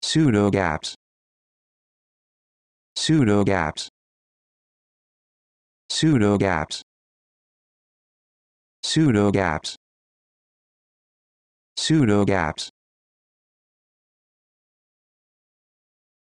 pseudo gaps pseudo gaps pseudo gaps pseudo gaps pseudo gaps